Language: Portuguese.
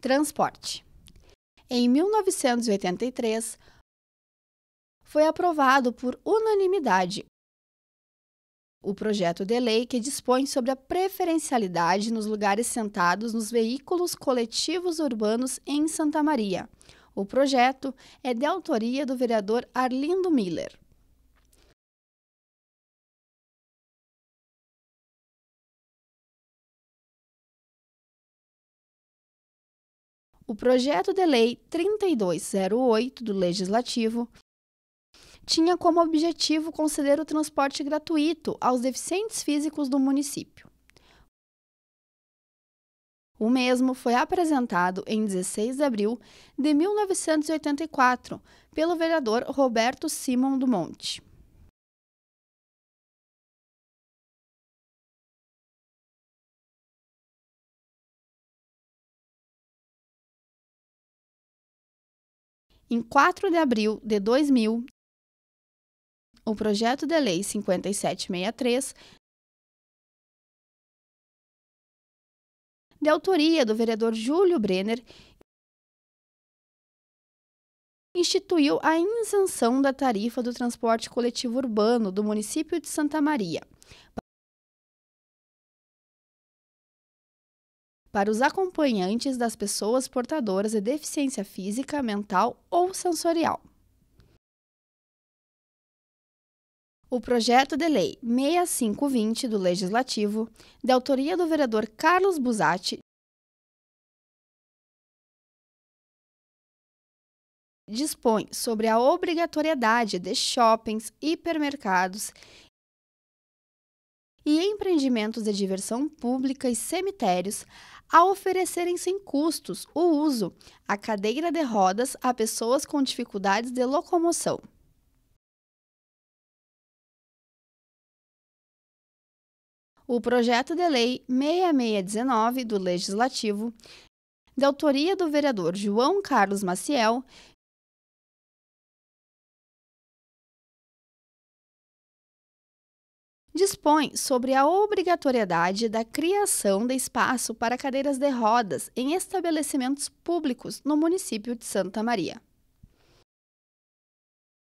Transporte. Em 1983, foi aprovado por unanimidade o projeto de lei que dispõe sobre a preferencialidade nos lugares sentados nos veículos coletivos urbanos em Santa Maria. O projeto é de autoria do vereador Arlindo Miller. o projeto de lei 3208 do Legislativo tinha como objetivo conceder o transporte gratuito aos deficientes físicos do município. O mesmo foi apresentado em 16 de abril de 1984 pelo vereador Roberto Simon do Monte. Em 4 de abril de 2000, o projeto de lei 5763 de autoria do vereador Júlio Brenner, instituiu a isenção da tarifa do transporte coletivo urbano do município de Santa Maria para os acompanhantes das pessoas portadoras de deficiência física, mental ou sensorial. O projeto de lei 6520 do Legislativo, de autoria do vereador Carlos Busatti, dispõe sobre a obrigatoriedade de shoppings, hipermercados e empreendimentos de diversão pública e cemitérios a oferecerem sem custos o uso a cadeira de rodas a pessoas com dificuldades de locomoção. O projeto de lei 6619 do Legislativo, de autoria do vereador João Carlos Maciel, dispõe sobre a obrigatoriedade da criação de espaço para cadeiras de rodas em estabelecimentos públicos no município de Santa Maria.